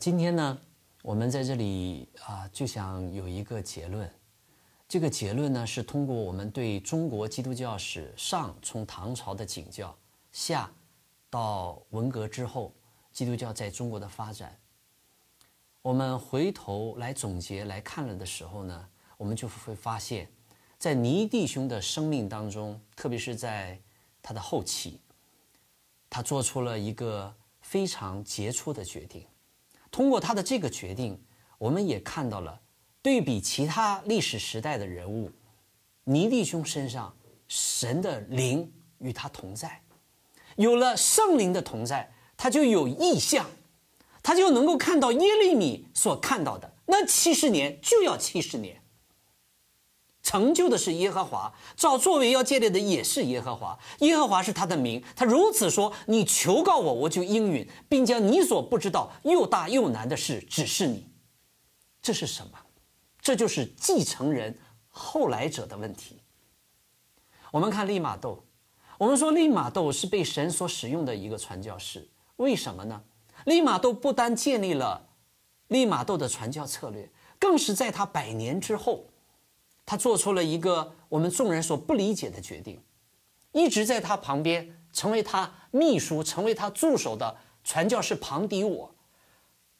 今天呢，我们在这里啊，就想有一个结论。这个结论呢，是通过我们对中国基督教史上从唐朝的景教，下到文革之后基督教在中国的发展，我们回头来总结来看了的时候呢，我们就会发现，在倪弟兄的生命当中，特别是在他的后期，他做出了一个非常杰出的决定。通过他的这个决定，我们也看到了，对比其他历史时代的人物，尼利兄身上神的灵与他同在，有了圣灵的同在，他就有意象，他就能够看到耶利米所看到的那七十年就要七十年。成就的是耶和华，造作为要建立的也是耶和华。耶和华是他的名，他如此说：“你求告我，我就应允，并将你所不知道、又大又难的事指示你。”这是什么？这就是继承人、后来者的问题。我们看利玛窦，我们说利玛窦是被神所使用的一个传教士，为什么呢？利玛窦不单建立了利玛窦的传教策略，更是在他百年之后。他做出了一个我们众人所不理解的决定，一直在他旁边成为他秘书、成为他助手的传教士庞迪我，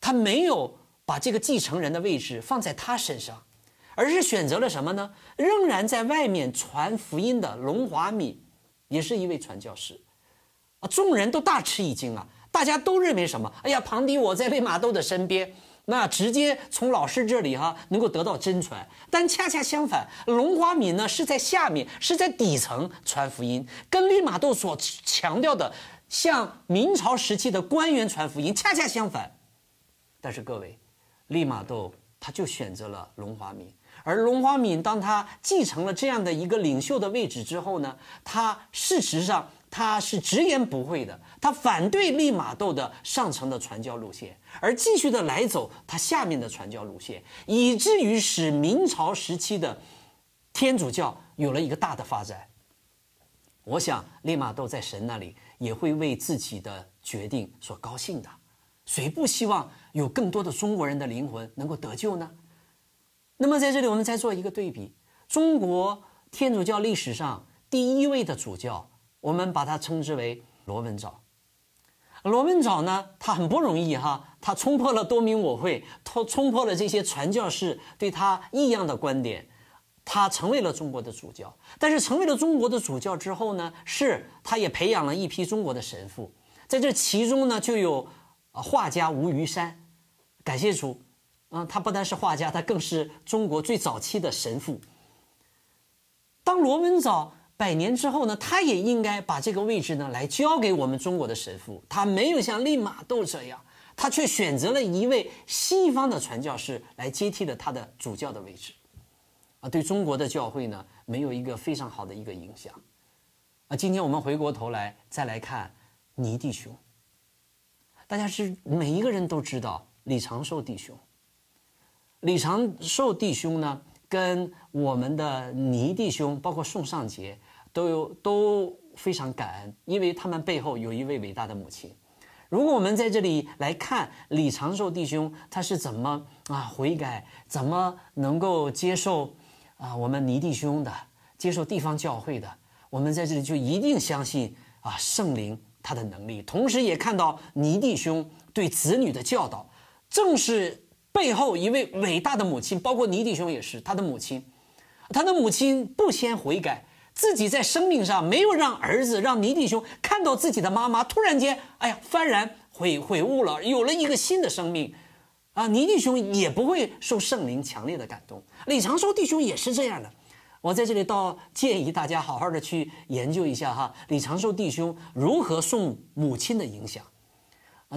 他没有把这个继承人的位置放在他身上，而是选择了什么呢？仍然在外面传福音的龙华米，也是一位传教士。啊，众人都大吃一惊啊！大家都认为什么？哎呀，庞迪我在利马窦的身边。那直接从老师这里哈能够得到真传，但恰恰相反，龙华敏呢是在下面，是在底层传福音，跟利玛窦所强调的向明朝时期的官员传福音恰恰相反。但是各位，利玛窦他就选择了龙华敏，而龙华敏当他继承了这样的一个领袖的位置之后呢，他事实上。他是直言不讳的，他反对利玛窦的上层的传教路线，而继续的来走他下面的传教路线，以至于使明朝时期的天主教有了一个大的发展。我想利玛窦在神那里也会为自己的决定所高兴的。谁不希望有更多的中国人的灵魂能够得救呢？那么在这里，我们再做一个对比：中国天主教历史上第一位的主教。我们把它称之为罗文藻。罗文藻呢，他很不容易哈，他冲破了多明我会，冲破了这些传教士对他异样的观点，他成为了中国的主教。但是成为了中国的主教之后呢，是他也培养了一批中国的神父，在这其中呢，就有画家吴于山。感谢主，嗯，他不单是画家，他更是中国最早期的神父。当罗文藻。百年之后呢，他也应该把这个位置呢来交给我们中国的神父。他没有像利玛窦这样，他却选择了一位西方的传教士来接替了他的主教的位置，啊，对中国的教会呢没有一个非常好的一个影响。啊，今天我们回过头来再来看倪弟兄，大家知每一个人都知道李长寿弟兄，李长寿弟兄呢？跟我们的倪弟兄，包括宋尚杰，都有都非常感恩，因为他们背后有一位伟大的母亲。如果我们在这里来看李长寿弟兄他是怎么啊悔改，怎么能够接受啊我们倪弟兄的，接受地方教会的，我们在这里就一定相信啊圣灵他的能力，同时也看到倪弟兄对子女的教导，正是。背后一位伟大的母亲，包括倪弟兄也是他的母亲，他的母亲不先悔改，自己在生命上没有让儿子让倪弟兄看到自己的妈妈突然间，哎呀幡然悔悔悟了，有了一个新的生命，啊，倪弟兄也不会受圣灵强烈的感动。李长寿弟兄也是这样的，我在这里倒建议大家好好的去研究一下哈，李长寿弟兄如何受母亲的影响。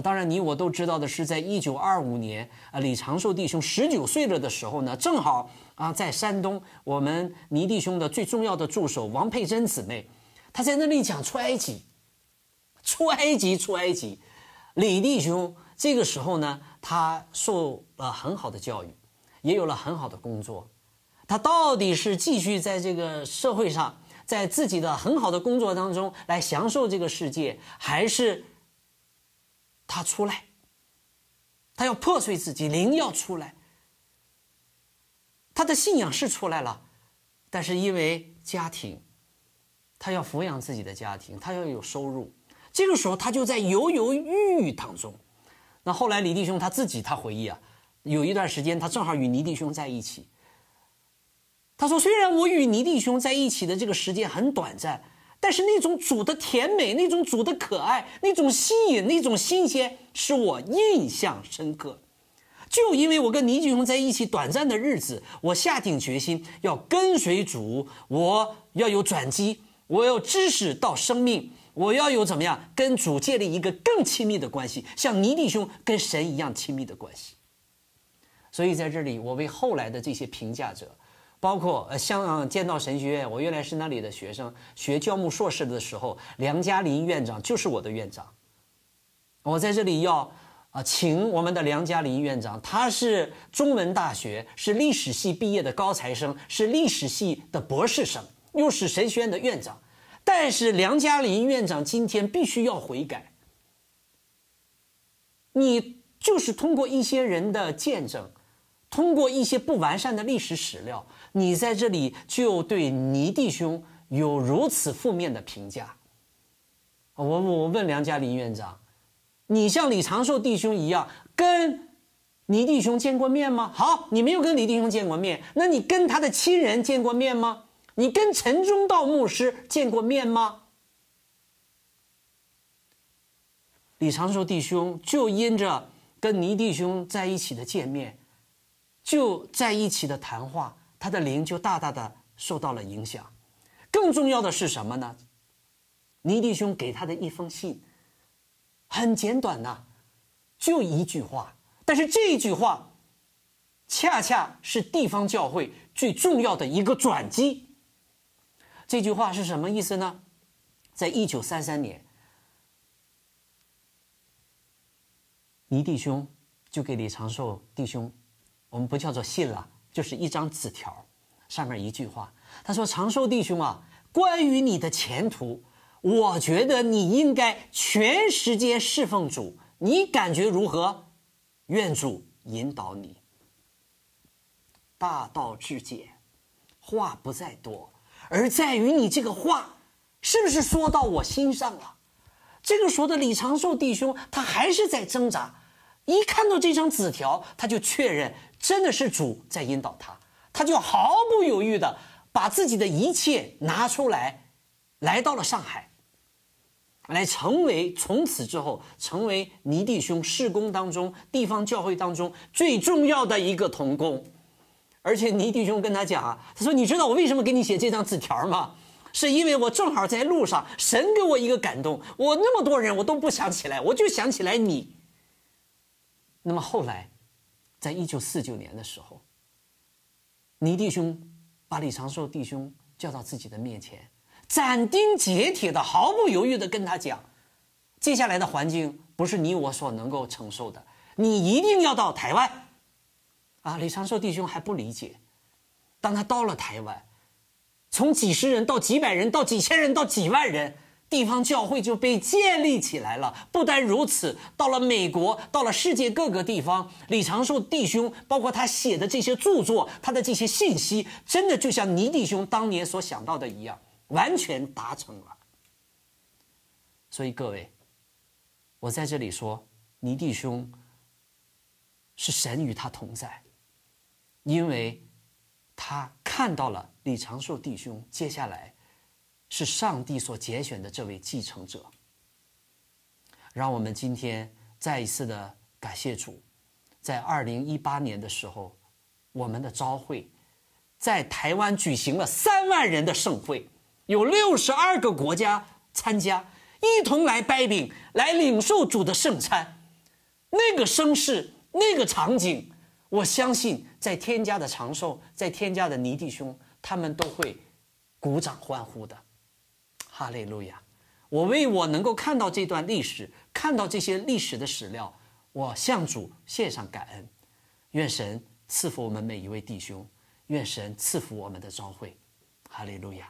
当然，你我都知道的是，在一九二五年，啊，李长寿弟兄十九岁了的时候呢，正好啊，在山东，我们倪弟兄的最重要的助手王佩珍姊妹，他在那里讲出埃及，出埃及，出埃及。李弟兄这个时候呢，他受了很好的教育，也有了很好的工作，他到底是继续在这个社会上，在自己的很好的工作当中来享受这个世界，还是？他出来，他要破碎自己灵要出来，他的信仰是出来了，但是因为家庭，他要抚养自己的家庭，他要有收入，这个时候他就在犹犹豫豫当中。那后来李弟兄他自己他回忆啊，有一段时间他正好与倪弟兄在一起，他说虽然我与倪弟兄在一起的这个时间很短暂。但是那种主的甜美，那种主的可爱，那种吸引，那种新鲜，使我印象深刻。就因为我跟倪弟兄在一起短暂的日子，我下定决心要跟随主，我要有转机，我要知识到生命，我要有怎么样跟主建立一个更亲密的关系，像倪弟兄跟神一样亲密的关系。所以在这里，我为后来的这些评价者。包括呃，香港剑道神学院，我原来是那里的学生，学教牧硕士的时候，梁嘉林院长就是我的院长。我在这里要啊，请我们的梁嘉林院长，他是中文大学是历史系毕业的高材生，是历史系的博士生，又是神学院的院长。但是梁嘉林院长今天必须要悔改。你就是通过一些人的见证。通过一些不完善的历史史料，你在这里就对倪弟兄有如此负面的评价。我我问梁家林院长，你像李长寿弟兄一样，跟倪弟兄见过面吗？好，你没有跟倪弟兄见过面，那你跟他的亲人见过面吗？你跟陈忠道牧师见过面吗？李长寿弟兄就因着跟倪弟兄在一起的见面。就在一起的谈话，他的灵就大大的受到了影响。更重要的是什么呢？倪弟兄给他的一封信，很简短呐，就一句话。但是这句话，恰恰是地方教会最重要的一个转机。这句话是什么意思呢？在一九三三年，倪弟兄就给李长寿弟兄。我们不叫做信了，就是一张纸条，上面一句话。他说：“长寿弟兄啊，关于你的前途，我觉得你应该全时间侍奉主，你感觉如何？愿主引导你。大道至简，话不在多，而在于你这个话是不是说到我心上了？”这个时候的李长寿弟兄，他还是在挣扎。一看到这张纸条，他就确认真的是主在引导他，他就毫不犹豫的把自己的一切拿出来，来到了上海，来成为从此之后成为倪弟兄事工当中地方教会当中最重要的一个童工，而且倪弟兄跟他讲啊，他说你知道我为什么给你写这张纸条吗？是因为我正好在路上，神给我一个感动，我那么多人我都不想起来，我就想起来你。那么后来，在一九四九年的时候，倪弟兄把李长寿弟兄叫到自己的面前，斩钉截铁的、毫不犹豫的跟他讲：“接下来的环境不是你我所能够承受的，你一定要到台湾。”啊！李长寿弟兄还不理解。当他到了台湾，从几十人到几百人，到几千人，到几万人。地方教会就被建立起来了。不单如此，到了美国，到了世界各个地方，李长寿弟兄包括他写的这些著作，他的这些信息，真的就像倪弟兄当年所想到的一样，完全达成了。所以各位，我在这里说，倪弟兄是神与他同在，因为他看到了李长寿弟兄接下来。是上帝所拣选的这位继承者。让我们今天再一次的感谢主，在二零一八年的时候，我们的召会在台湾举行了三万人的盛会，有六十二个国家参加，一同来掰饼，来领受主的圣餐。那个声势，那个场景，我相信在天家的长寿，在天家的倪弟兄，他们都会鼓掌欢呼的。哈利路亚！我为我能够看到这段历史，看到这些历史的史料，我向主献上感恩。愿神赐福我们每一位弟兄，愿神赐福我们的教会。哈利路亚。